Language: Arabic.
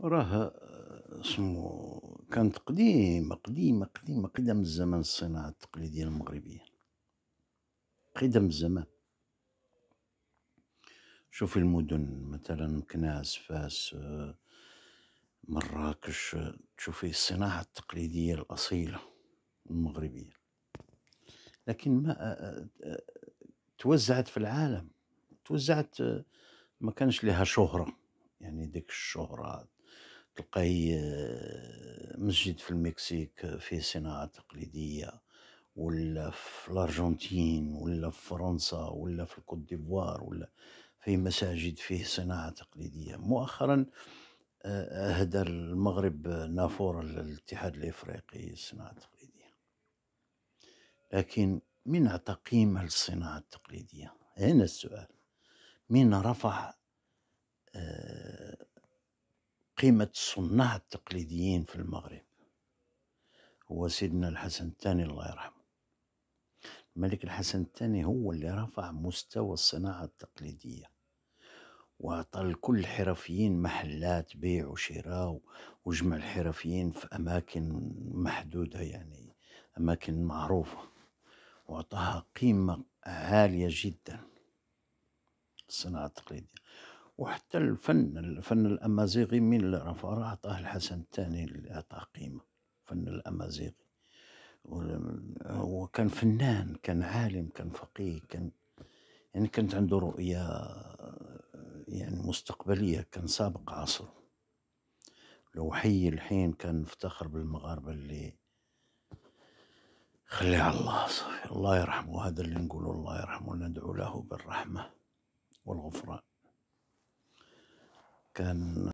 راه آه، اسمو كانت قديمة قديمة قديمة قدم الزمان الصناعة التقليدية المغربية قدم الزمان شوف المدن مثلا مكناس فاس آه، مراكش آه، تشوفي الصناعة التقليدية الأصيلة المغربية لكن ما توزعت في العالم توزعت ما كانش لها شهرة يعني ديك الشهرة تلقاي آه، مسجد في المكسيك آه، فيه صناعة تقليدية ولا في الأرجنتين ولا في فرنسا ولا في الكوت ديفوار ولا في مساجد فيه صناعة تقليدية مؤخرا أهدى آه، المغرب نافورة للاتحاد الإفريقي الصناعة التقليدية لكن من تقييم قيمة للصناعة التقليدية هنا السؤال من رفع قيمة الصناع التقليديين في المغرب هو سيدنا الحسن الثاني الله يرحمه الملك الحسن الثاني هو اللي رفع مستوى الصناعة التقليدية وأعطى لكل حرفيين محلات بيع وشراء وجمع الحرفيين في أماكن محدودة يعني أماكن معروفة وأعطاها قيمة عالية جدا الصناعة التقليدية وحتى الفن الفن الامازيغي من اللي رفع الحسن الثاني اللي عطاه قيمه فن الامازيغي هو كان فنان كان عالم كان فقيه كان يعني كانت عنده رؤية يعني مستقبلية كان سابق عصره لو حي الحين كان مفتخر بالمغاربة اللي خليه الله صافي الله يرحمه هذا اللي نقوله الله يرحمه ندعو له بالرحمة والغفران And.